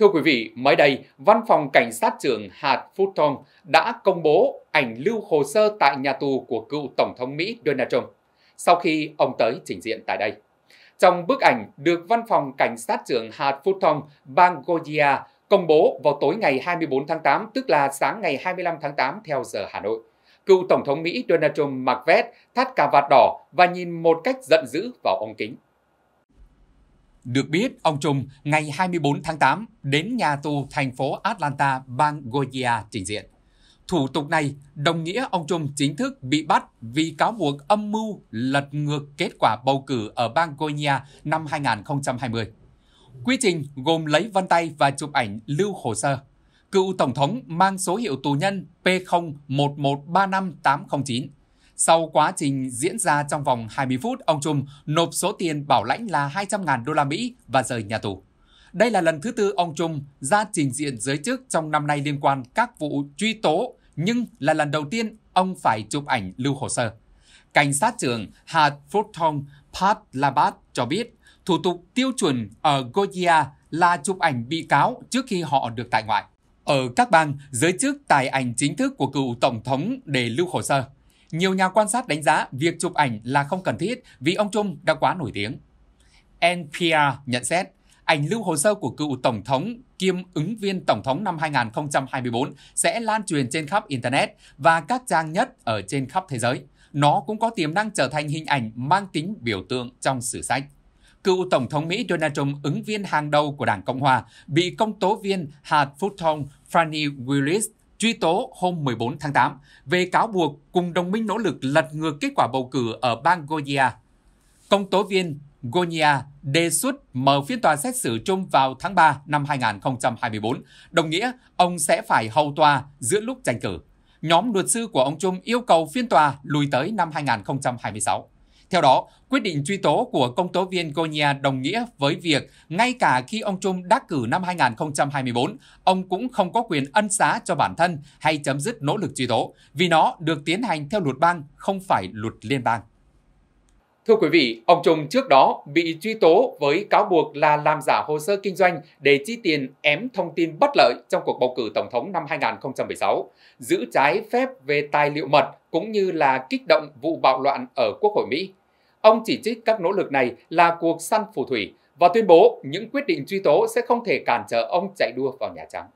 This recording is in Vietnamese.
Thưa quý vị, mới đây, Văn phòng Cảnh sát trưởng Hạt Fulton đã công bố ảnh lưu hồ sơ tại nhà tù của cựu Tổng thống Mỹ Donald Trump sau khi ông tới trình diện tại đây. Trong bức ảnh được Văn phòng Cảnh sát trưởng Hạt Fulton, bang Georgia công bố vào tối ngày 24 tháng 8, tức là sáng ngày 25 tháng 8 theo giờ Hà Nội. Cựu Tổng thống Mỹ Donald Trump mặc vest, thắt cà vạt đỏ và nhìn một cách giận dữ vào ống kính. Được biết, ông Trung ngày 24 tháng 8 đến nhà tù thành phố Atlanta, bang Georgia trình diện. Thủ tục này đồng nghĩa ông Trung chính thức bị bắt vì cáo buộc âm mưu lật ngược kết quả bầu cử ở bang Georgia năm 2020. Quy trình gồm lấy vân tay và chụp ảnh lưu hồ sơ. Cựu Tổng thống mang số hiệu tù nhân P01135809 sau quá trình diễn ra trong vòng 20 phút, ông Trung nộp số tiền bảo lãnh là 200.000 đô la Mỹ và rời nhà tù. Đây là lần thứ tư ông Trung ra trình diện giới chức trong năm nay liên quan các vụ truy tố, nhưng là lần đầu tiên ông phải chụp ảnh lưu hồ sơ. Cảnh sát trưởng Hạt Phutong Pat Labat cho biết, thủ tục tiêu chuẩn ở Georgia là chụp ảnh bị cáo trước khi họ được tại ngoại. Ở các bang, giới chức tài ảnh chính thức của cựu tổng thống để lưu hồ sơ. Nhiều nhà quan sát đánh giá việc chụp ảnh là không cần thiết vì ông Trung đã quá nổi tiếng. NPR nhận xét, ảnh lưu hồ sơ của cựu Tổng thống kiêm ứng viên Tổng thống năm 2024 sẽ lan truyền trên khắp Internet và các trang nhất ở trên khắp thế giới. Nó cũng có tiềm năng trở thành hình ảnh mang tính biểu tượng trong sử sách. Cựu Tổng thống Mỹ Donald Trump ứng viên hàng đầu của Đảng Cộng Hòa bị công tố viên hạt phúc thông Willis truy tố hôm 14 tháng 8 về cáo buộc cùng đồng minh nỗ lực lật ngược kết quả bầu cử ở bang Georgia. Công tố viên Gonia đề xuất mở phiên tòa xét xử chung vào tháng 3 năm 2024, đồng nghĩa ông sẽ phải hầu tòa giữa lúc tranh cử. Nhóm luật sư của ông Trung yêu cầu phiên tòa lùi tới năm 2026. Theo đó, quyết định truy tố của công tố viên Gonia đồng nghĩa với việc ngay cả khi ông Trung đắc cử năm 2024, ông cũng không có quyền ân xá cho bản thân hay chấm dứt nỗ lực truy tố, vì nó được tiến hành theo luật bang, không phải luật liên bang. Thưa quý vị, ông Trung trước đó bị truy tố với cáo buộc là làm giả hồ sơ kinh doanh để chi tiền ém thông tin bất lợi trong cuộc bầu cử tổng thống năm 2016, giữ trái phép về tài liệu mật cũng như là kích động vụ bạo loạn ở Quốc hội Mỹ. Ông chỉ trích các nỗ lực này là cuộc săn phù thủy và tuyên bố những quyết định truy tố sẽ không thể cản trở ông chạy đua vào Nhà Trắng.